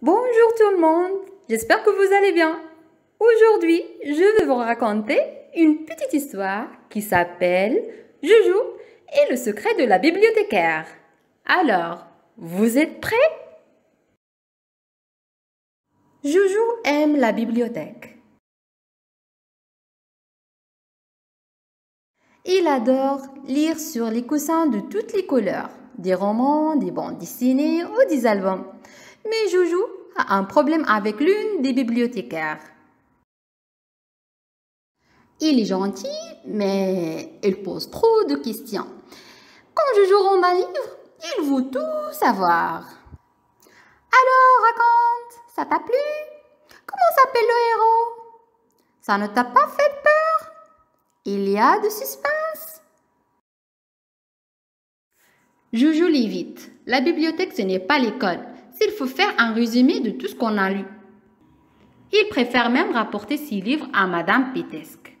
Bonjour tout le monde, j'espère que vous allez bien. Aujourd'hui, je vais vous raconter une petite histoire qui s'appelle Joujou et le secret de la bibliothécaire. Alors, vous êtes prêts Joujou aime la bibliothèque. Il adore lire sur les coussins de toutes les couleurs, des romans, des bandes dessinées ou des albums mais Joujou a un problème avec l'une des bibliothécaires. Il est gentil, mais il pose trop de questions. Quand Joujou rend un livre, il veut tout savoir. Alors, raconte, ça t'a plu Comment s'appelle le héros Ça ne t'a pas fait peur Il y a de suspense Joujou lit vite. La bibliothèque, ce n'est pas l'école. Il faut faire un résumé de tout ce qu'on a lu. Il préfère même rapporter ses livres à Madame Pitesque,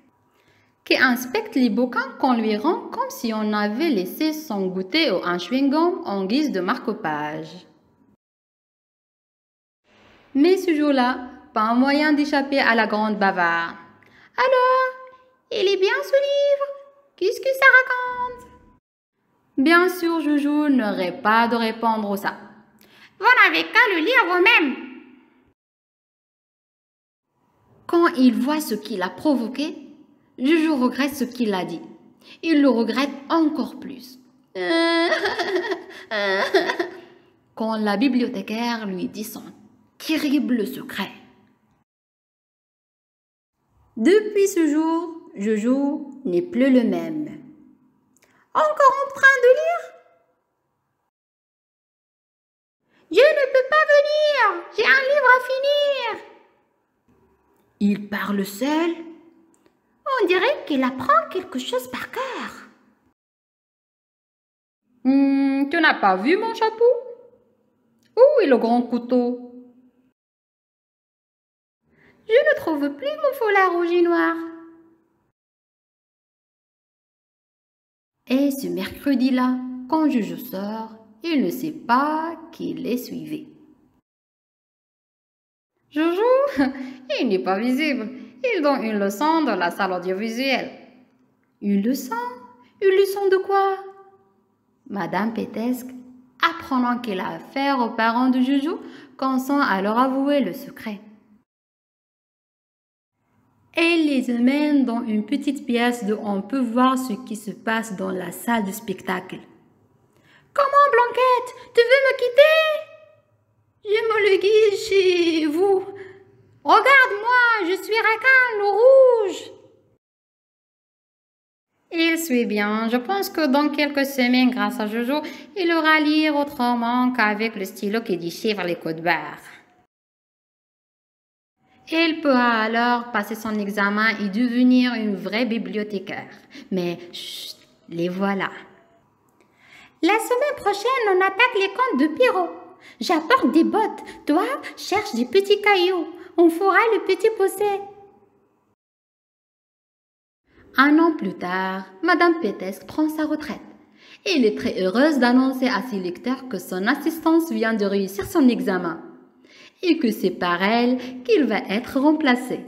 qui inspecte les bouquins qu'on lui rend comme si on avait laissé son goûter au chewing-gum en guise de marcopage. Mais ce jour-là, pas moyen d'échapper à la grande bavarde. Alors, il est bien ce livre Qu'est-ce que ça raconte Bien sûr, Joujou n'aurait pas de répondre à ça qu'à le lire vous-même » Quand il voit ce qu'il a provoqué, Juju regrette ce qu'il a dit. Il le regrette encore plus. Quand la bibliothécaire lui dit son terrible secret. Depuis ce jour, Juju n'est plus le même. Encore en train de lire J'ai un livre à finir Il parle seul On dirait qu'il apprend quelque chose par cœur. Hmm, tu n'as pas vu mon chapeau Où est le grand couteau Je ne trouve plus mon foulard rouge et noir. Et ce mercredi-là, quand je sors, il ne sait pas qu'il est suivi. Joujou, il n'est pas visible. Il donne une leçon dans la salle audiovisuelle. Une leçon Une leçon de quoi Madame Pétesque, apprenant qu'il a affaire aux parents de Joujou, consent à leur avouer le secret. Elle les emmène dans une petite pièce dont on peut voir ce qui se passe dans la salle du spectacle. Comment, Blanquette Tu veux me quitter vous Regarde-moi, je suis Rakan, le rouge il suit bien. Je pense que dans quelques semaines, grâce à Jojo, il aura lire autrement qu'avec le stylo qui déchiffre les codes barres. Il pourra alors passer son examen et devenir une vraie bibliothécaire. Mais chut, les voilà. La semaine prochaine, on attaque les comptes de Pierrot. J'apporte des bottes. Toi, cherche des petits cailloux. On fera le petit poussé Un an plus tard, Madame Pétesque prend sa retraite. Elle est très heureuse d'annoncer à ses lecteurs que son assistance vient de réussir son examen et que c'est par elle qu'il va être remplacé.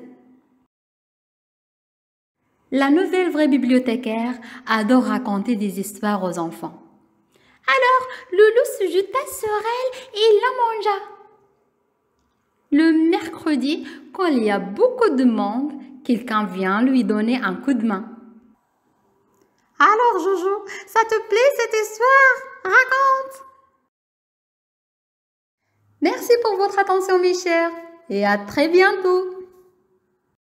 La nouvelle vraie bibliothécaire adore raconter des histoires aux enfants. Alors le loup se jeta sur elle et la mangea. Le mercredi, quand il y a beaucoup de monde, quelqu'un vient lui donner un coup de main. Alors Jojo, ça te plaît cette histoire Raconte Merci pour votre attention mes chers et à très bientôt